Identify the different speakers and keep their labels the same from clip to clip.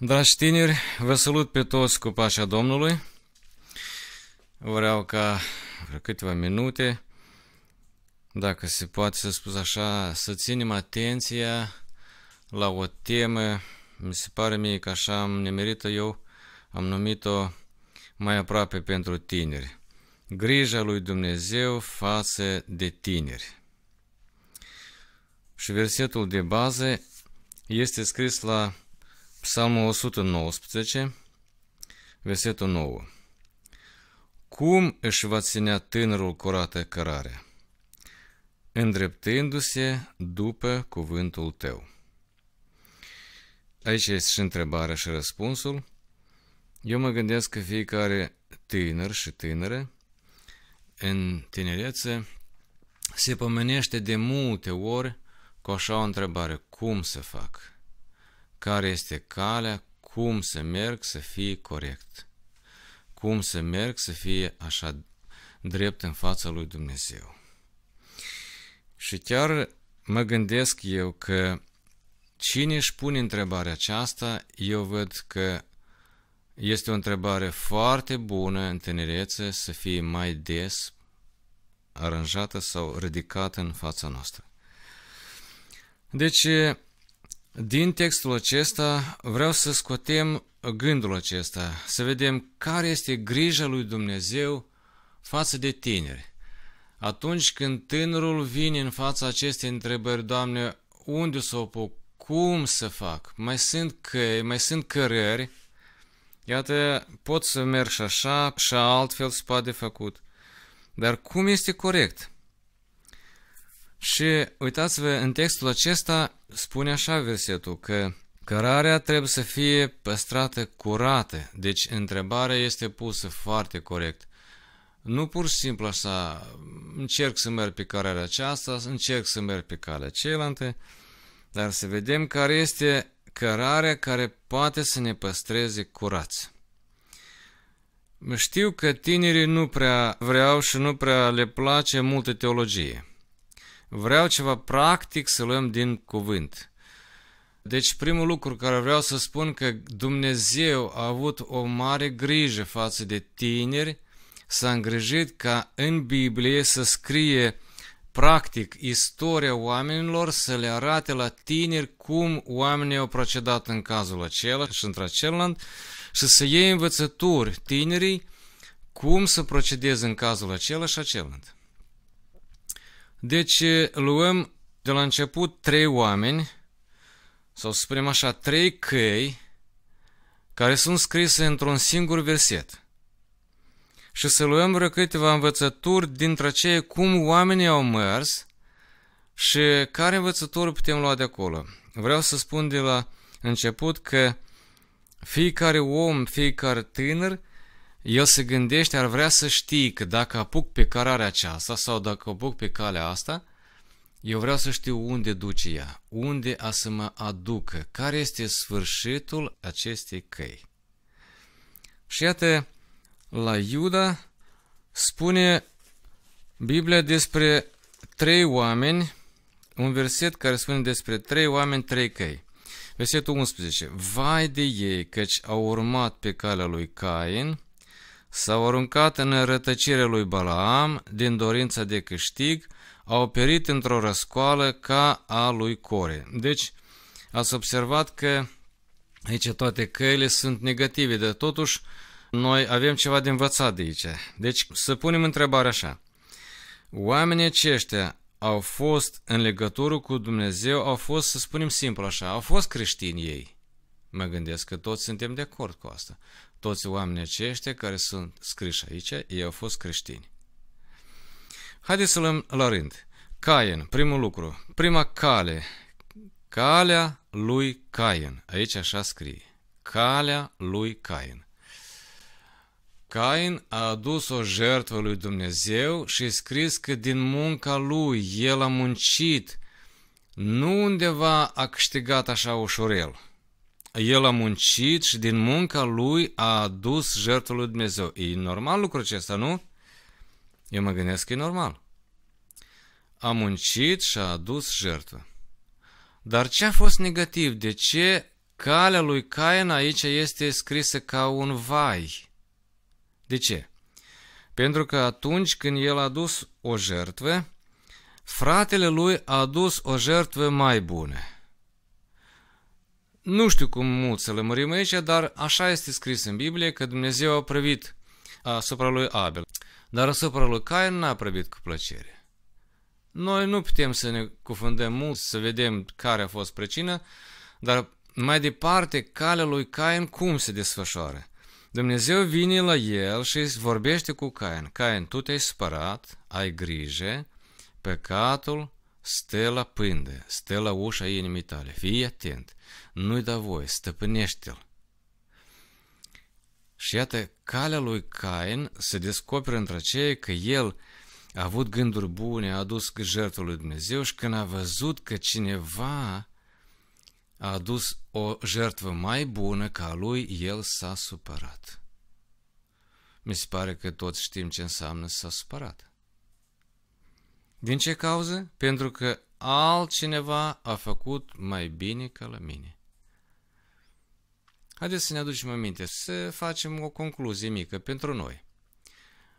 Speaker 1: Dragi tineri, vă salut pe toți cu pașa Domnului. Vreau ca vreo câteva minute, dacă se poate să spun așa, să ținem atenția la o temă, mi se pare mie că așa am nimerit eu, am numit-o mai aproape pentru tineri. Grija lui Dumnezeu față de tineri. Și versetul de bază este scris la Psalmul 119, versetul 9. Cum își va ținea tânărul curată cărarea? Îndreptându-se după cuvântul tău. Aici este și întrebarea și răspunsul. Eu mă gândesc că fiecare tânăr și tânără în tinerețe se pomenește de multe ori cu așa o întrebare, cum să fac? care este calea, cum să merg să fie corect, cum să merg să fie așa drept în fața lui Dumnezeu. Și chiar mă gândesc eu că cine își pune întrebarea aceasta, eu văd că este o întrebare foarte bună în tinerețe să fie mai des aranjată sau ridicată în fața noastră. Deci, din textul acesta vreau să scotem gândul acesta, să vedem care este grija lui Dumnezeu față de tineri. Atunci când tânărul vine în fața acestei întrebări, Doamne, unde să o pot, cum să fac, mai sunt căi, mai sunt cărări, iată, pot să merg și așa și altfel se poate făcut. Dar cum este corect? Și uitați-vă, în textul acesta spune așa versetul, că cărarea trebuie să fie păstrată curată. Deci întrebarea este pusă foarte corect. Nu pur și simplu așa, încerc să merg pe cărarea aceasta, încerc să merg pe calea cealaltă, dar să vedem care este cărarea care poate să ne păstreze curați. Știu că tinerii nu prea vreau și nu prea le place multă teologie – vreau ceva practic să luăm din cuvânt. Deci primul lucru care vreau să spun că Dumnezeu a avut o mare grijă față de tineri, s-a îngrijit ca în Biblie să scrie practic istoria oamenilor, să le arate la tineri cum oamenii au procedat în cazul acela și într-acelălalt și să iei învățături tinerii cum să procedeze în cazul acela și acelălalt. Deci eh, luăm de la început trei oameni, sau să spunem așa, trei căi, care sunt scrise într-un singur verset. Și să luăm câteva învățături dintre cei cum oamenii au mers și care învățături putem lua de acolo. Vreau să spun de la început că fiecare om, fiecare tânăr, el se gândește, ar vrea să știi că dacă apuc pe cararea aceasta sau dacă apuc pe calea asta, eu vreau să știu unde duce ea, unde a să mă aducă, care este sfârșitul acestei căi. Și iată, la Iuda spune Biblia despre trei oameni, un verset care spune despre trei oameni, trei căi. Versetul 11. Vai de ei, căci au urmat pe calea lui Cain s-au aruncat în rătăcire lui Balaam din dorința de câștig, au perit într-o răscoală ca a lui Core. Deci, ați observat că aici toate căile sunt negative, dar totuși noi avem ceva de învățat de aici. Deci, să punem întrebarea așa. Oamenii aceștia au fost în legătură cu Dumnezeu, au fost, să spunem simplu așa, au fost creștini ei. Mă gândesc că toți suntem de acord cu asta toți oamenii aceștia care sunt scriși aici, ei au fost creștini. Haideți să luăm la rând. Cain, primul lucru, prima cale, calea lui Cain. Aici așa scrie. Calea lui Cain. Cain a adus o jertfă lui Dumnezeu și scris că din munca lui el a muncit, nu undeva a câștigat așa ușurel el a muncit și din munca lui a adus jertfă lui Dumnezeu. E normal lucrul acesta, nu? Eu mă gândesc că e normal. A muncit și a adus jertfă. Dar ce a fost negativ? De ce calea lui Cain aici este scrisă ca un vai? De ce? Pentru că atunci când el a adus o jertfă, fratele lui a adus o jertfă mai bună. Nu știu cum mult să lămurim aici, dar așa este scris în Biblie că Dumnezeu a prăvit asupra lui Abel, dar asupra lui Cain n-a prăvit cu plăcere. Noi nu putem să ne cufundăm mult, să vedem care a fost precină, dar mai departe calea lui Cain cum se desfășoară. Dumnezeu vine la el și îi vorbește cu Cain. Cain, tu te-ai spărat, ai grijă, pecatul Stă la pândă, stă la ușa inimii tale, fii atent, nu-i da voie, stăpânește-l. Și iată, calea lui Cain se descoperă între aceea că el a avut gânduri bune, a adus jertul lui Dumnezeu și când a văzut că cineva a adus o jertvă mai bună ca a lui, el s-a supărat. Mi se pare că toți știm ce înseamnă s-a supărat. Din ce cauză? Pentru că altcineva a făcut mai bine ca la mine. Haideți să ne aducem aminte, să facem o concluzie mică pentru noi.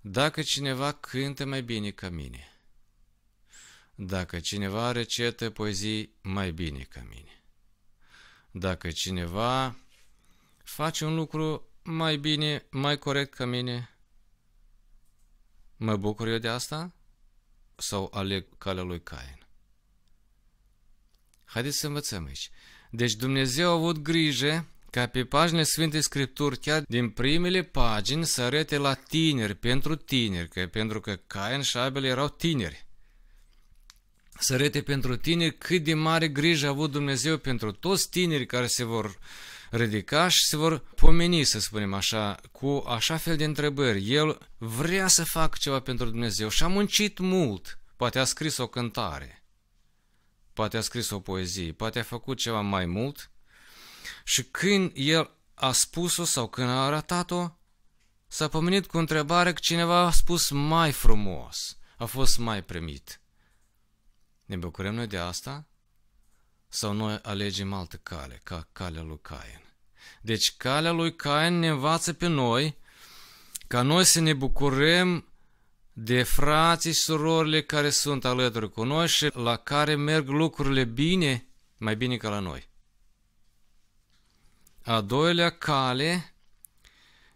Speaker 1: Dacă cineva cântă mai bine ca mine, dacă cineva recetă poezii mai bine ca mine, dacă cineva face un lucru mai bine, mai corect ca mine, mă bucur eu de asta? sau aleg calea lui Cain. Haideți să învățăm aici. Deci Dumnezeu a avut grijă ca pe paginile Sfintei Scripturi, chiar din primele pagini, să arete la tineri, pentru tineri, că, pentru că Cain și Abel erau tineri. Să arete pentru tineri cât de mare grijă a avut Dumnezeu pentru toți tineri care se vor uh, ridica se vor pomeni, să spunem așa, cu așa fel de întrebări. El vrea să facă ceva pentru Dumnezeu și a muncit mult. Poate a scris o cântare, poate a scris o poezie, poate a făcut ceva mai mult. Și când el a spus-o sau când a arătat-o, s-a pomenit cu întrebare că cineva a spus mai frumos, a fost mai primit. Ne bucurăm noi de asta? sau noi alegem altă cale, ca calea lui Cain. Deci calea lui Cain ne învață pe noi ca noi să ne bucurăm de frații și surorile care sunt alături cu noi și la care merg lucrurile bine, mai bine ca la noi. A doilea cale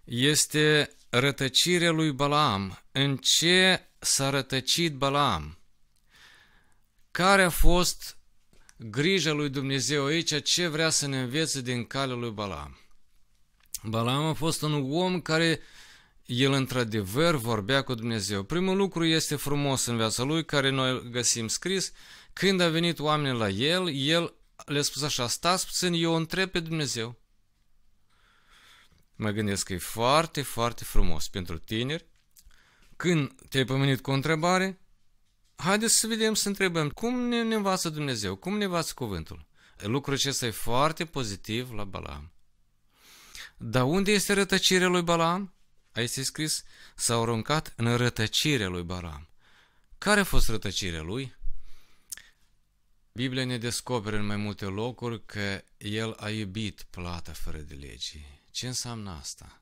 Speaker 1: este rătăcirea lui Balaam. În ce s-a rătăcit Balaam? Care a fost grija lui Dumnezeu aici ce vrea să ne învețe din calea lui Balaam. Balaam a fost un om care el într-adevăr vorbea cu Dumnezeu. Primul lucru este frumos în viața lui, care noi îl găsim scris. Când a venit oamenii la el, el le-a spus așa, stați puțin, eu întreb pe Dumnezeu. Mă gândesc că e foarte, foarte frumos pentru tineri. Când te-ai pomenit cu o întrebare, Haideți să vedem, să întrebăm, cum ne, învață Dumnezeu? Cum ne învață cuvântul? Lucrul acesta e foarte pozitiv la Balaam. Dar unde este rătăcirea lui Balaam? Aici este scris, s-a aruncat în rătăcirea lui Balaam. Care a fost rătăcirea lui? Biblia ne descoperă în mai multe locuri că el a iubit plata fără de lege. Ce înseamnă asta?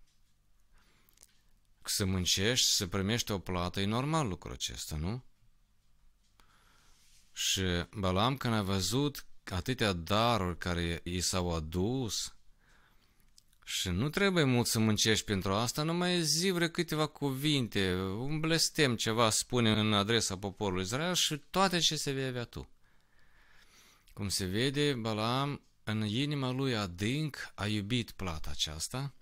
Speaker 1: Să muncești, să primești o plată, e normal lucrul acesta, nu? Și Balaam când a văzut atâtea daruri care i s-au adus, și nu trebuie mult să muncești pentru asta, numai zi vreo câteva cuvinte, un blestem ceva spune în adresa poporului Israel și toate ce se vei avea tu. Cum se vede, Balaam în inima lui adânc a iubit plata aceasta,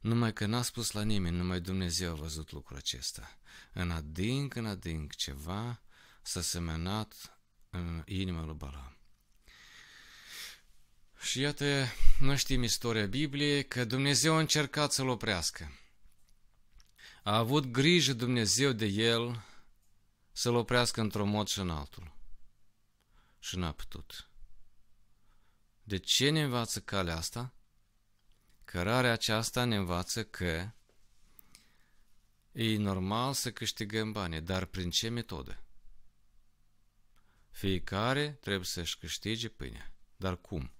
Speaker 1: numai că n-a spus la nimeni, numai Dumnezeu a văzut lucrul acesta. În adânc, în adânc, ceva s-a semănat Uh, inima lui Balaam. Și iată, noi știm istoria Bibliei că Dumnezeu a încercat să-l oprească. A avut grijă Dumnezeu de el să-l oprească într-un mod și în altul. Și n-a putut. De ce ne învață calea asta? Cărarea aceasta ne învață că e normal să câștigăm bani, dar prin ce metodă? Fiecare trebuie să-și câștige pâinea. Dar cum?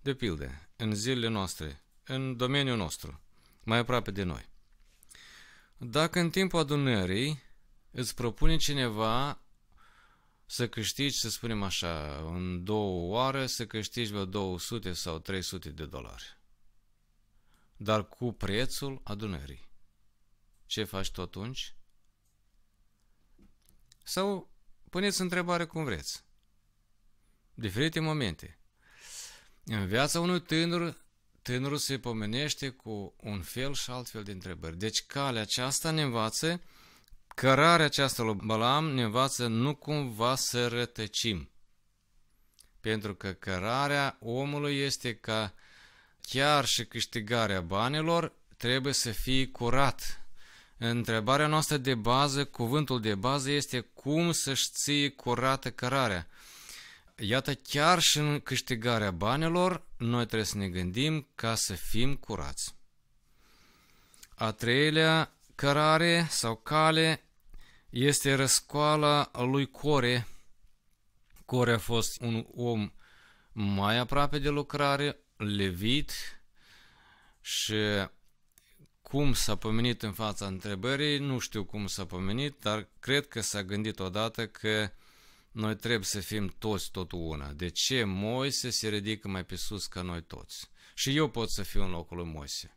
Speaker 1: De pildă, în zilele noastre, în domeniul nostru, mai aproape de noi. Dacă în timpul adunării îți propune cineva să câștigi, să spunem așa, în două oară să câștigi vreo 200 sau 300 de dolari. Dar cu prețul adunării. Ce faci tu atunci? Sau Puneți întrebare cum vreți. Diferite momente. În viața unui tânăr, tânărul se pomenește cu un fel și altfel de întrebări. Deci calea aceasta ne învață, cărarea aceasta lui Balaam ne învață nu cumva să rătăcim. Pentru că cărarea omului este ca chiar și câștigarea banilor trebuie să fie curat, Întrebarea noastră de bază, cuvântul de bază este cum să-și ții curată cărarea. Iată, chiar și în câștigarea banilor, noi trebuie să ne gândim ca să fim curați. A treilea cărare sau cale este răscoala lui Core. Core a fost un om mai aproape de lucrare, levit și cum s-a pomenit în fața întrebării, nu știu cum s-a pomenit, dar cred că s-a gândit odată că noi trebuie să fim toți tot una. De ce Moise se ridică mai pe sus ca noi toți? Și eu pot să fiu în locul lui Moise.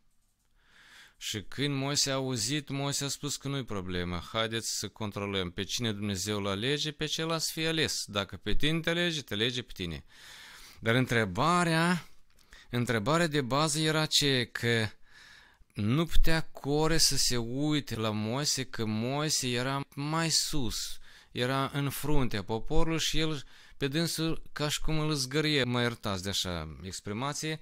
Speaker 1: Și când Moise a auzit, Moise a spus că nu-i problemă, haideți să controlăm pe cine Dumnezeu îl alege, pe ce l-ați fi ales. Dacă pe tine te alege, te alege pe tine. Dar întrebarea, întrebarea de bază era ce că nu putea Core să se uite la Moise că Moise era mai sus, era în fruntea poporului și el pe dânsul ca și cum îl zgărie, mă iertați de așa exprimație,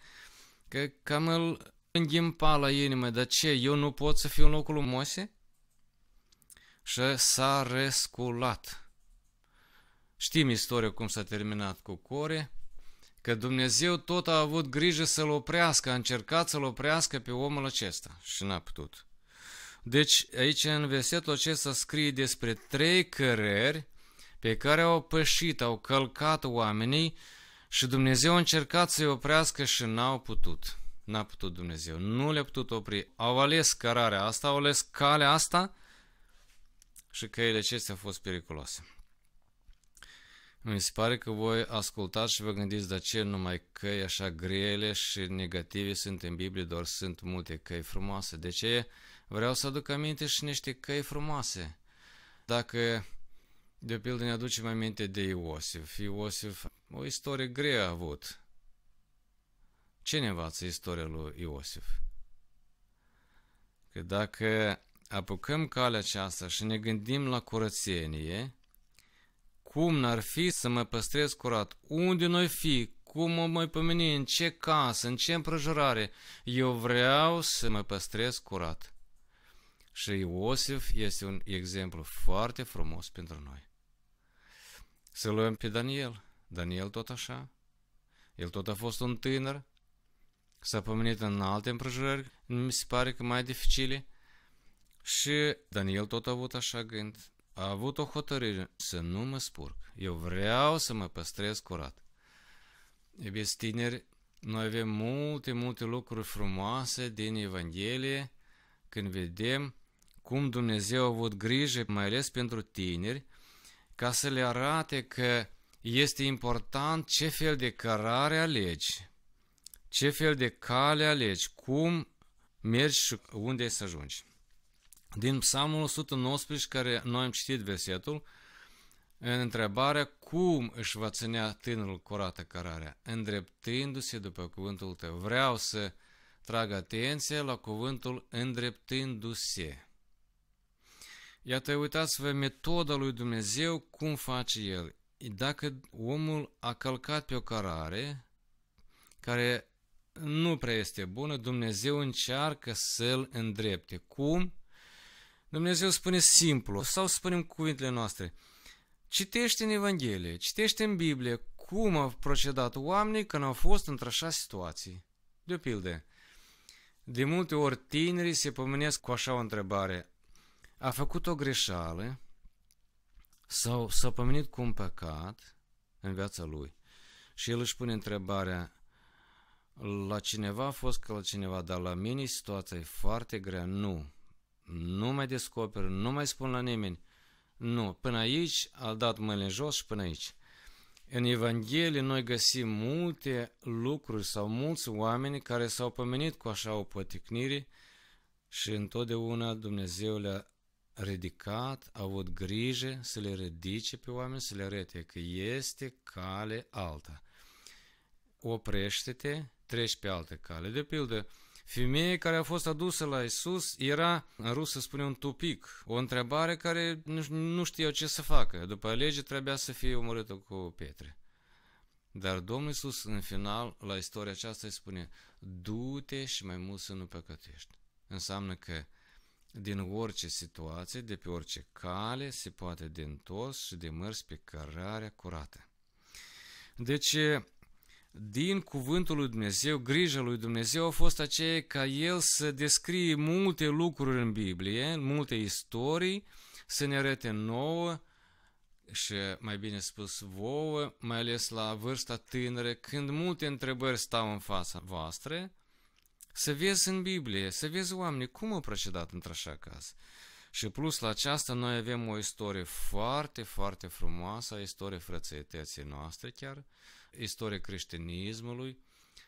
Speaker 1: că cam îl înghimpa la inimă, dar ce, eu nu pot să fiu în locul lui Moise? Și s-a resculat. Știm istoria cum s-a terminat cu Core, că Dumnezeu tot a avut grijă să-l oprească, a încercat să-l oprească pe omul acesta și n-a putut. Deci aici în versetul acesta scrie despre trei căreri pe care au pășit, au călcat oamenii și Dumnezeu a încercat să-i oprească și n-au putut. N-a putut Dumnezeu, nu le-a putut opri. Au ales cărarea asta, au ales calea asta și căile acestea au fost periculoase. Mi se pare că voi ascultați și vă gândiți de ce numai căi așa grele și negative sunt în Biblie, doar sunt multe căi frumoase. De ce? Vreau să aduc aminte și niște căi frumoase. Dacă, de pildă, ne aducem aminte de Iosif. Iosif, o istorie grea a avut. Ce ne învață istoria lui Iosif? Că dacă apucăm calea aceasta și ne gândim la curățenie, cum n-ar fi să mă păstrez curat? Unde noi fi? Cum mă mai pomeni? În ce casă? În ce împrejurare? Eu vreau să mă păstrez curat. Și Iosif este un exemplu foarte frumos pentru noi. Să luăm pe Daniel. Daniel tot așa. El tot a fost un tânăr. S-a pomenit în alte împrejurări, mi se pare că mai dificile. Și Daniel tot a avut așa gând a avut o hotărâre să nu mă spurc. Eu vreau să mă păstrez curat. Iubiți tineri, noi avem multe, multe lucruri frumoase din Evanghelie când vedem cum Dumnezeu a avut grijă, mai ales pentru tineri, ca să le arate că este important ce fel de cărare alegi, ce fel de cale alegi, cum mergi și unde să ajungi din Psalmul 119, care noi am citit versetul, în întrebarea cum își va ținea tânărul curată cărarea, îndreptându-se după cuvântul tău. Vreau să trag atenție la cuvântul îndreptându-se. Iată, uitați-vă metoda lui Dumnezeu, cum face El. Dacă omul a călcat pe o cărare care nu prea este bună, Dumnezeu încearcă să-l îndrepte. Cum? Dumnezeu spune simplu, sau spunem cuvintele noastre, citește în Evanghelie, citește în Biblie cum au procedat oamenii când au fost într-așa situații. De pildă, de multe ori tinerii se pomenesc cu așa o întrebare, a făcut o greșeală sau s-a pomenit cu un păcat în viața lui și el își pune întrebarea, la cineva a fost că la cineva, dar la mine situația e foarte grea, nu, nu mai descoper, nu mai spun la nimeni. Nu, până aici a dat mâinile jos și până aici. În Evanghelie noi găsim multe lucruri sau mulți oameni care s-au pomenit cu așa o poticnire și întotdeauna Dumnezeu le-a ridicat, a avut grijă să le ridice pe oameni, să le arete că este cale alta. Oprește-te, treci pe altă cale. De pildă, Femeia care a fost adusă la Isus era, în rusă spune, un tupic, o întrebare care nu știa ce să facă. După lege trebuia să fie omorâtă cu pietre. Dar Domnul Isus, în final, la istoria aceasta, îi spune, du-te și mai mult să nu păcătuiești. Înseamnă că din orice situație, de pe orice cale, se poate de întors și de mers pe cărarea curată. Deci, din cuvântul lui Dumnezeu, grija lui Dumnezeu a fost aceea ca el să descrie multe lucruri în Biblie, multe istorii, să ne arate nouă și, mai bine spus, vouă, mai ales la vârsta tânără, când multe întrebări stau în fața voastră, să vezi în Biblie, să vezi oamenii cum au procedat într-așa caz. Și plus la aceasta noi avem o istorie foarte, foarte frumoasă, a istorie frățăității noastre chiar, istoria creștinismului,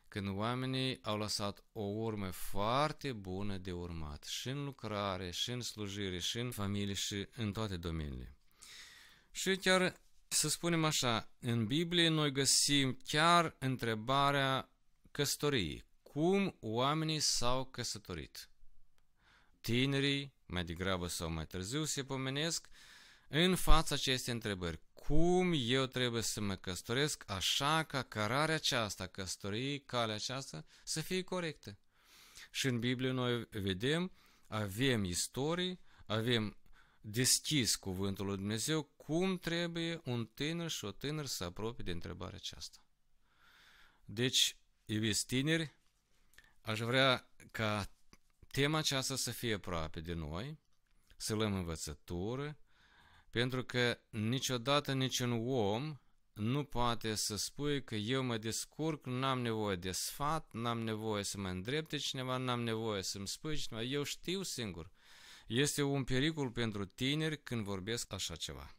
Speaker 1: când oamenii au lăsat o urmă foarte bună de urmat, și în lucrare, și în slujire, și în familie, și în toate domeniile. Și chiar să spunem așa, în Biblie noi găsim chiar întrebarea căsătoriei. Cum oamenii s-au căsătorit? Tinerii, mai degrabă sau mai târziu, se pomenesc în fața acestei întrebări cum eu trebuie să mă căsătoresc așa ca cărarea aceasta, căsătorii, calea aceasta să fie corectă. Și în Biblie noi vedem, avem istorii, avem deschis cuvântul lui Dumnezeu, cum trebuie un tânăr și o tânăr să apropie de întrebarea aceasta. Deci, iubiți tineri, aș vrea ca tema aceasta să fie aproape de noi, să luăm învățătură, pentru că niciodată niciun om nu poate să spui că eu mă descurc, n-am nevoie de sfat, n-am nevoie să mă îndrepte cineva, n-am nevoie să-mi spui cineva, eu știu singur. Este un pericol pentru tineri când vorbesc așa ceva.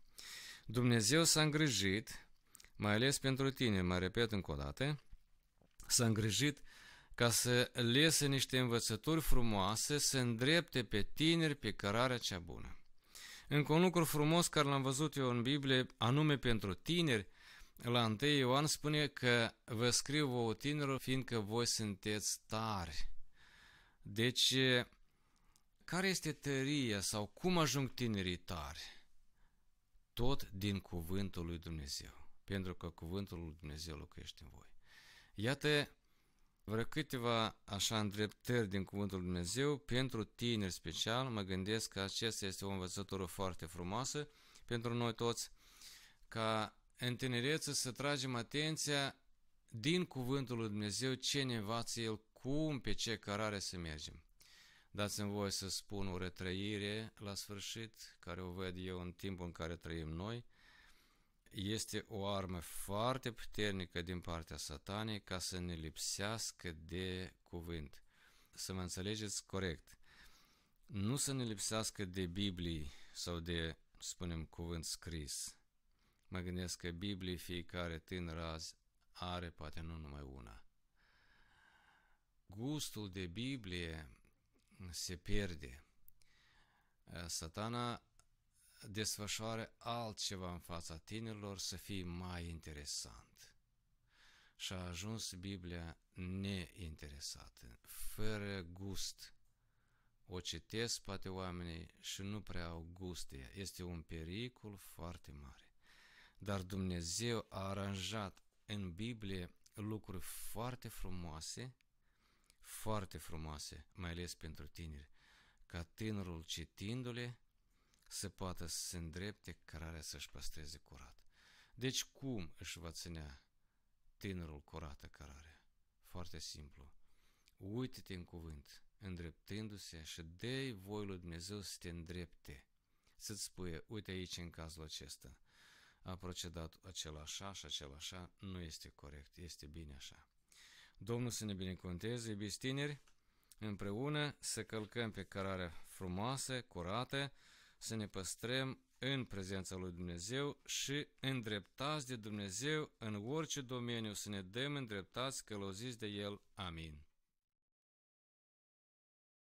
Speaker 1: Dumnezeu s-a îngrijit, mai ales pentru tine, mai repet încă o dată, s-a îngrijit ca să lese niște învățături frumoase, să îndrepte pe tineri pe cărarea cea bună. Încă un lucru frumos care l-am văzut eu în Biblie, anume pentru tineri, la 1 Ioan spune că vă scriu vouă tinerilor, fiindcă voi sunteți tari. Deci, care este tăria sau cum ajung tinerii tari? Tot din cuvântul lui Dumnezeu, pentru că cuvântul lui Dumnezeu locuiește în voi. Iată Vreau câteva așa îndreptări din Cuvântul Lui Dumnezeu pentru tineri special. Mă gândesc că acesta este o învățătură foarte frumoasă pentru noi toți, ca în tinerețe să tragem atenția din Cuvântul Lui Dumnezeu ce ne învață El, cum, pe ce cărare să mergem. Dați-mi voie să spun o retrăire la sfârșit, care o văd eu în timpul în care trăim noi – este o armă foarte puternică din partea satanei ca să ne lipsească de cuvânt. Să mă înțelegeți corect. Nu să ne lipsească de biblie sau de, spunem, cuvânt scris. Mă gândesc că Biblie fiecare tânăr azi are poate nu numai una. Gustul de Biblie se pierde. Satana desfășoare altceva în fața tinerilor să fie mai interesant. Și a ajuns Biblia neinteresată, fără gust. O citesc poate oamenii și nu prea au gust ea. Este un pericol foarte mare. Dar Dumnezeu a aranjat în Biblie lucruri foarte frumoase, foarte frumoase, mai ales pentru tineri, ca tânărul citindu-le să poată să se îndrepte cărarea să-și păstreze curat. Deci cum își va ținea tânărul curată cărarea? Foarte simplu. Uite-te în cuvânt, îndreptându-se și dă voi lui Dumnezeu să te îndrepte. Să-ți spui, uite aici în cazul acesta, a procedat acela așa și acela așa, nu este corect, este bine așa. Domnul să ne binecuvânteze, iubiți tineri, împreună să călcăm pe cărarea frumoasă, curată, să ne păstrăm în prezența lui Dumnezeu și îndreptați de Dumnezeu în orice domeniu să ne dăm îndreptați călăuziți de El. Amin.